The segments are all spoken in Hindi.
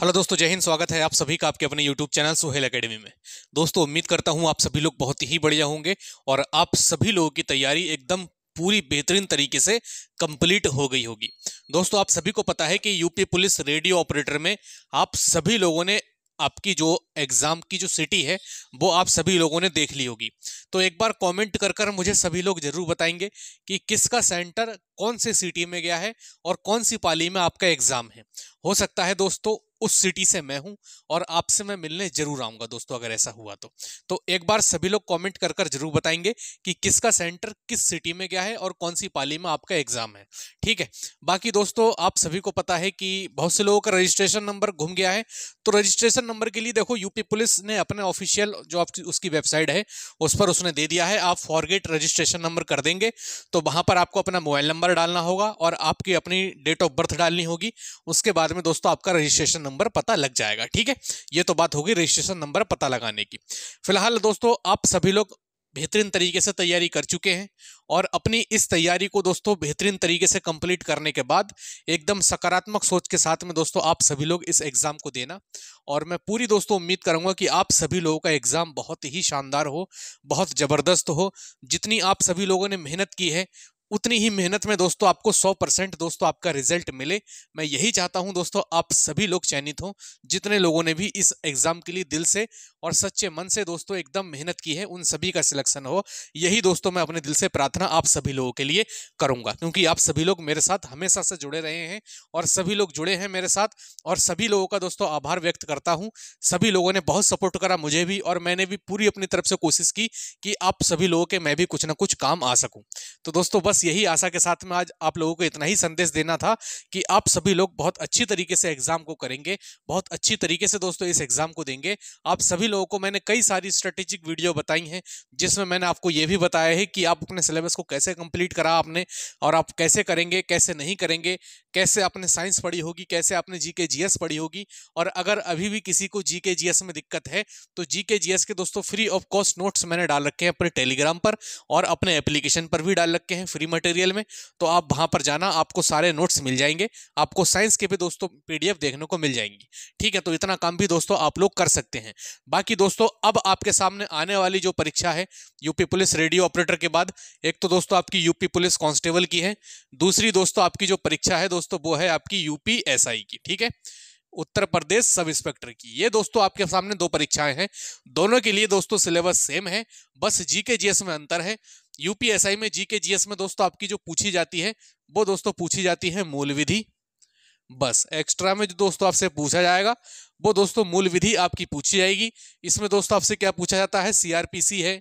हेलो दोस्तों जय हिंद स्वागत है आप सभी का आपके अपने यूट्यूब चैनल सुहेल एकेडमी में दोस्तों उम्मीद करता हूं आप सभी लोग बहुत ही बढ़िया होंगे और आप सभी लोगों की तैयारी एकदम पूरी बेहतरीन तरीके से कंप्लीट हो गई होगी दोस्तों आप सभी को पता है कि यूपी पुलिस रेडियो ऑपरेटर में आप सभी लोगों ने आपकी जो एग्ज़ाम की जो सिटी है वो आप सभी लोगों ने देख ली होगी तो एक बार कमेंट कर कर मुझे सभी लोग ज़रूर बताएंगे कि किसका सेंटर कौन से सिटी में गया है और कौन सी पाली में आपका एग्ज़ाम है हो सकता है दोस्तों उस सिटी से मैं हूं और आपसे मैं मिलने जरूर आऊंगा दोस्तों अगर ऐसा हुआ तो तो एक बार सभी लोग कमेंट कर कर जरूर बताएंगे कि किसका सेंटर किस सिटी में गया है और कौन सी पाली में आपका एग्जाम है ठीक है बाकी दोस्तों आप सभी को पता है कि बहुत से लोगों का रजिस्ट्रेशन नंबर घूम गया है तो रजिस्ट्रेशन नंबर के लिए देखो यूपी पुलिस ने अपने ऑफिशियल जो उसकी वेबसाइट है उस पर उसने दे दिया है आप फॉरगेट रजिस्ट्रेशन नंबर कर देंगे तो वहां पर आपको अपना मोबाइल नंबर डालना होगा और आपकी अपनी डेट ऑफ बर्थ डालनी होगी उसके बाद में दोस्तों आपका रजिस्ट्रेशन नंबर पता लग जाएगा ठीक है ये तो बात होगी रजिस्ट्रेशन नंबर पता लगाने की फिलहाल दोस्तों आप सभी लोग बेहतरीन तरीके से तैयारी कर चुके हैं और अपनी इस तैयारी को दोस्तों बेहतरीन तरीके से कंप्लीट करने के बाद एकदम सकारात्मक सोच के साथ में दोस्तों आप सभी लोग इस एग्ज़ाम को देना और मैं पूरी दोस्तों उम्मीद करूंगा कि आप सभी लोगों का एग्ज़ाम बहुत ही शानदार हो बहुत ज़बरदस्त हो जितनी आप सभी लोगों ने मेहनत की है उतनी ही मेहनत में दोस्तों आपको 100 परसेंट दोस्तों आपका रिजल्ट मिले मैं यही चाहता हूं दोस्तों आप सभी लोग चयनित हों जितने लोगों ने भी इस एग्ज़ाम के लिए दिल से और सच्चे मन से दोस्तों एकदम मेहनत की है उन सभी का सिलेक्शन हो यही दोस्तों मैं अपने दिल से प्रार्थना आप सभी लोगों के लिए करूँगा क्योंकि आप सभी लोग मेरे साथ हमेशा से जुड़े रहे हैं और सभी लोग जुड़े हैं मेरे साथ और सभी लोगों का दोस्तों आभार व्यक्त करता हूँ सभी लोगों ने बहुत सपोर्ट करा मुझे भी और मैंने भी पूरी अपनी तरफ से कोशिश की कि आप सभी लोगों के मैं भी कुछ ना कुछ काम आ सकूँ तो दोस्तों बस बस यही आशा के साथ में आज आप लोगों को इतना ही संदेश देना था कि आप सभी लोग बहुत अच्छी तरीके से एग्ज़ाम को करेंगे बहुत अच्छी तरीके से दोस्तों इस एग्ज़ाम को देंगे आप सभी लोगों को मैंने कई सारी स्ट्रेटेजिक वीडियो बताई हैं जिसमें मैंने आपको ये भी बताया है कि आप अपने सिलेबस को कैसे कंप्लीट करा आपने और आप कैसे करेंगे कैसे नहीं करेंगे कैसे आपने साइंस पढ़ी होगी कैसे आपने जी के जी एस पढ़ी होगी और अगर अभी भी किसी को जी के जी एस में दिक्कत है तो जी के जी एस के दोस्तों फ्री ऑफ कॉस्ट नोट्स मैंने डाल रखे हैं अपने टेलीग्राम पर और अपने एप्लीकेशन पर भी डाल रखे हैं फ्री मटेरियल में तो आप वहाँ पर जाना आपको सारे नोट्स मिल जाएंगे आपको साइंस के भी दोस्तों पीडीएफ देखने को मिल जाएंगी ठीक है तो इतना काम भी दोस्तों आप लोग कर सकते हैं बाकी दोस्तों अब आपके सामने आने वाली जो परीक्षा है यूपी पुलिस रेडियो ऑपरेटर के बाद एक तो दोस्तों आपकी यूपी पुलिस कांस्टेबल की है दूसरी दोस्तों आपकी जो परीक्षा है दोस्तों वो है आपकी यूपी एसआई की ठीक है उत्तर प्रदेश सब इंस्पेक्टर की ये दोस्तों आपके सामने दो परीक्षाएं हैं दोनों के लिए दोस्तों सिलेबस सेम है बस जीके जीएस में अंतर है यूपीएसआई में जी के जीएस में दोस्तों आपकी जो पूछी जाती है वो दोस्तों पूछी जाती है मूल विधि बस एक्स्ट्रा में जो दोस्तों आपसे पूछा जाएगा वो दोस्तों मूल विधि आपकी पूछी जाएगी इसमें दोस्तों आपसे क्या पूछा जाता है सीआरपीसी है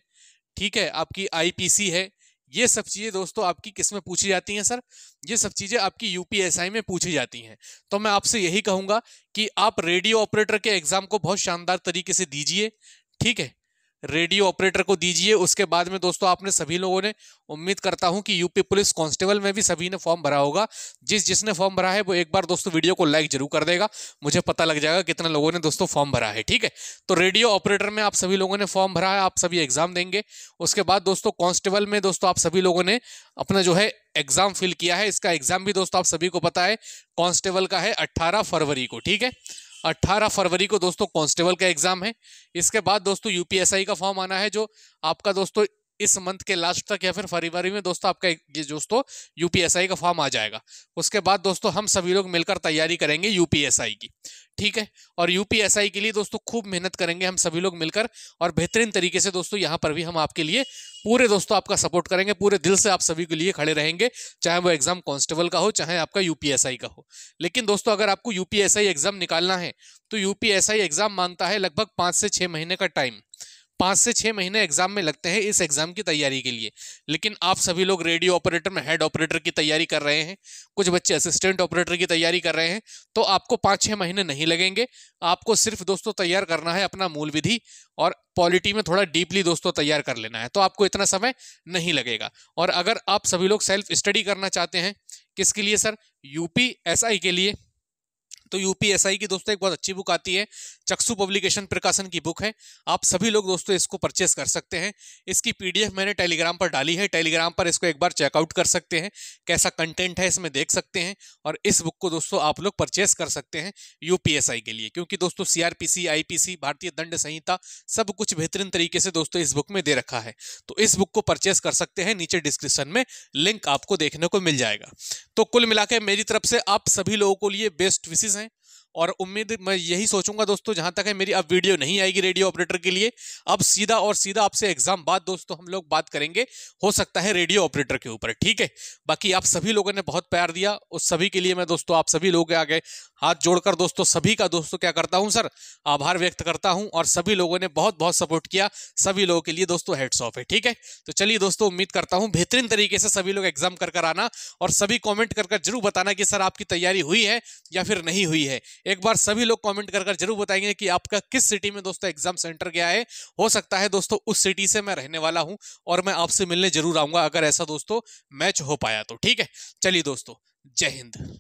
ठीक है आपकी आईपीसी है ये सब चीज़ें दोस्तों आपकी किस में पूछी जाती हैं सर ये सब चीज़ें आपकी यूपीएसआई में पूछी जाती हैं तो मैं आपसे यही कहूँगा कि आप रेडियो ऑपरेटर के एग्ज़ाम को बहुत शानदार तरीके से दीजिए ठीक है रेडियो ऑपरेटर को दीजिए उसके बाद में दोस्तों आपने सभी लोगों ने उम्मीद करता हूं कि यूपी पुलिस कांस्टेबल में भी सभी ने फॉर्म भरा होगा जिस जिसने फॉर्म भरा है वो एक बार दोस्तों वीडियो को लाइक जरूर कर देगा मुझे पता लग जाएगा कितने लोगों ने दोस्तों फॉर्म भरा है ठीक है तो रेडियो ऑपरेटर में आप सभी लोगों ने फॉर्म भरा है आप सभी एग्जाम देंगे उसके बाद दोस्तों कॉन्स्टेबल में दोस्तों आप सभी लोगों ने अपना जो है एग्जाम फिल किया है इसका एग्जाम भी दोस्तों आप सभी को पता है कॉन्स्टेबल का है अट्ठारह फरवरी को ठीक है 18 फरवरी को दोस्तों कांस्टेबल का एग्जाम है इसके बाद दोस्तों यूपीएसआई का फॉर्म आना है जो आपका दोस्तों इस मंथ के लास्ट तक या फिर फरवरी में दोस्तों आपका ये दोस्तों यूपीएसआई का फॉर्म आ जाएगा उसके बाद दोस्तों हम सभी लोग मिलकर तैयारी करेंगे यूपीएसआई की ठीक है और यूपीएसआई के लिए दोस्तों खूब मेहनत करेंगे हम सभी लोग मिलकर और बेहतरीन तरीके से दोस्तों यहाँ पर भी हम आपके लिए पूरे दोस्तों आपका सपोर्ट करेंगे पूरे दिल से आप सभी के लिए खड़े रहेंगे चाहे वो एग्जाम कांस्टेबल का हो चाहे आपका यूपीएसआई का हो लेकिन दोस्तों अगर आपको यूपीएसआई एग्जाम निकालना है तो यूपीएसआई एग्जाम मांगता है लगभग पाँच से छः महीने का टाइम पाँच से छः महीने एग्जाम में लगते हैं इस एग्जाम की तैयारी के लिए लेकिन आप सभी लोग रेडियो ऑपरेटर में हेड ऑपरेटर की तैयारी कर रहे हैं कुछ बच्चे असिस्टेंट ऑपरेटर की तैयारी कर रहे हैं तो आपको पाँच छः महीने नहीं लगेंगे आपको सिर्फ दोस्तों तैयार करना है अपना मूल विधि और पॉलिटी में थोड़ा डीपली दोस्तों तैयार कर लेना है तो आपको इतना समय नहीं लगेगा और अगर आप सभी लोग सेल्फ स्टडी करना चाहते हैं किसके लिए सर यूपी एस के लिए तो यूपीएसआई की दोस्तों एक बहुत अच्छी बुक आती है चक्षु पब्लिकेशन प्रकाशन की बुक है आप सभी लोग दोस्तों इसको परचेस कर सकते हैं इसकी पीडीएफ मैंने टेलीग्राम पर डाली है टेलीग्राम पर इसको एक बार चेकआउट कर सकते हैं कैसा कंटेंट है इसमें देख सकते हैं और इस बुक को दोस्तों आप लोग परचेस कर सकते हैं यूपीएसआई के लिए क्योंकि दोस्तों सीआरपीसी आईपीसी भारतीय दंड संहिता सब कुछ बेहतरीन तरीके से दोस्तों इस बुक में दे रखा है तो इस बुक को परचेस कर सकते हैं नीचे डिस्क्रिप्शन में लिंक आपको देखने को मिल जाएगा तो कुल मिला मेरी तरफ से आप सभी लोगों को लिए बेस्ट विशेष हैं और उम्मीद मैं यही सोचूंगा दोस्तों जहां तक है मेरी अब वीडियो नहीं आएगी रेडियो ऑपरेटर के लिए अब सीधा और सीधा आपसे एग्जाम बाद दोस्तों हम लोग बात करेंगे हो सकता है रेडियो ऑपरेटर के ऊपर ठीक है बाकी आप सभी लोगों ने बहुत प्यार दिया उस सभी के लिए मैं दोस्तों आप सभी लोगों आगे हाथ जोड़कर दोस्तों सभी का दोस्तों क्या करता हूँ सर आभार व्यक्त करता हूँ और सभी लोगों ने बहुत बहुत सपोर्ट किया सभी लोगों के लिए दोस्तों हेड्स ऑफ है ठीक है तो चलिए दोस्तों उम्मीद करता हूँ बेहतरीन तरीके से सभी लोग एग्जाम कर कर आना और सभी कॉमेंट कर जरूर बताना कि सर आपकी तैयारी हुई है या फिर नहीं हुई है है एक बार सभी लोग कमेंट कर जरूर बताएंगे कि आपका किस सिटी में दोस्तों एग्जाम सेंटर गया है हो सकता है दोस्तों उस सिटी से मैं रहने वाला हूं और मैं आपसे मिलने जरूर आऊंगा अगर ऐसा दोस्तों मैच हो पाया तो ठीक है चलिए दोस्तों जय हिंद